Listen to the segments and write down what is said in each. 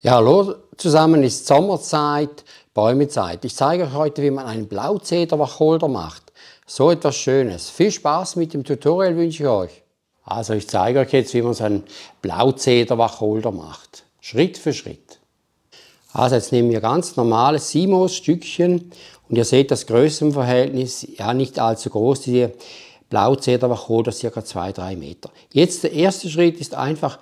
Ja, hallo zusammen, ist Sommerzeit, Bäumezeit. Ich zeige euch heute, wie man einen blauzeder macht. So etwas Schönes. Viel Spaß mit dem Tutorial wünsche ich euch. Also ich zeige euch jetzt, wie man so einen blauzeder macht. Schritt für Schritt. Also jetzt nehmen wir ganz normale Simos-Stückchen und ihr seht das Größenverhältnis, ja nicht allzu groß, diese blauzeder circa ca. 2-3 Meter. Jetzt der erste Schritt ist einfach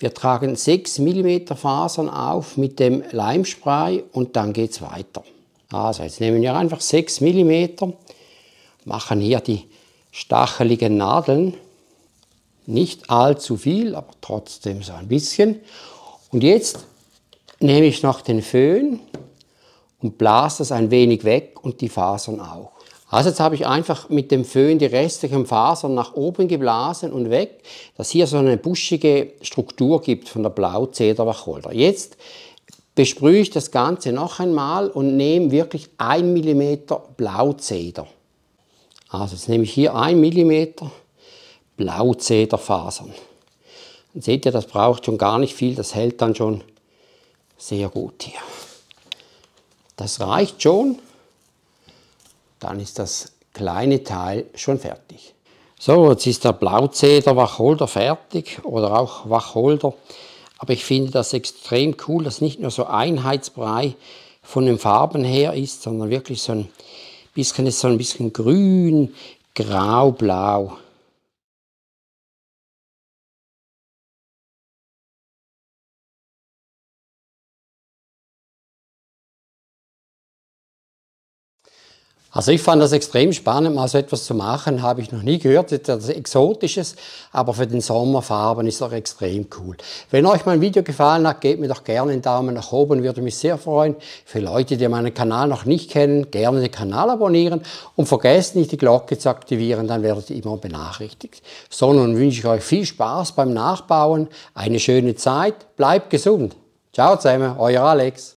wir tragen 6 mm Fasern auf mit dem Leimspray und dann geht es weiter. Also jetzt nehmen wir einfach 6 mm, machen hier die stacheligen Nadeln. Nicht allzu viel, aber trotzdem so ein bisschen. Und jetzt nehme ich noch den Föhn und blase das ein wenig weg und die Fasern auch. Also jetzt habe ich einfach mit dem Föhn die restlichen Fasern nach oben geblasen und weg, dass hier so eine buschige Struktur gibt von der Blauzederwacholder. Jetzt besprühe ich das Ganze noch einmal und nehme wirklich 1 mm Blauzeder. Also jetzt nehme ich hier 1 mm Blauzederfasern. Dann seht ihr, das braucht schon gar nicht viel, das hält dann schon sehr gut hier. Das reicht schon dann ist das kleine Teil schon fertig. So, jetzt ist der Blauzeder Wacholder fertig oder auch Wacholder. Aber ich finde das extrem cool, dass nicht nur so Einheitsbrei von den Farben her ist, sondern wirklich so ein bisschen, so ein bisschen grün, grau, blau. Also ich fand das extrem spannend, mal so etwas zu machen, habe ich noch nie gehört, etwas Exotisches, aber für den Sommerfarben ist doch extrem cool. Wenn euch mein Video gefallen hat, gebt mir doch gerne einen Daumen nach oben, würde mich sehr freuen. Für Leute, die meinen Kanal noch nicht kennen, gerne den Kanal abonnieren und vergesst nicht die Glocke zu aktivieren, dann werdet ihr immer benachrichtigt. So, nun wünsche ich euch viel Spaß beim Nachbauen, eine schöne Zeit, bleibt gesund. Ciao zusammen, euer Alex.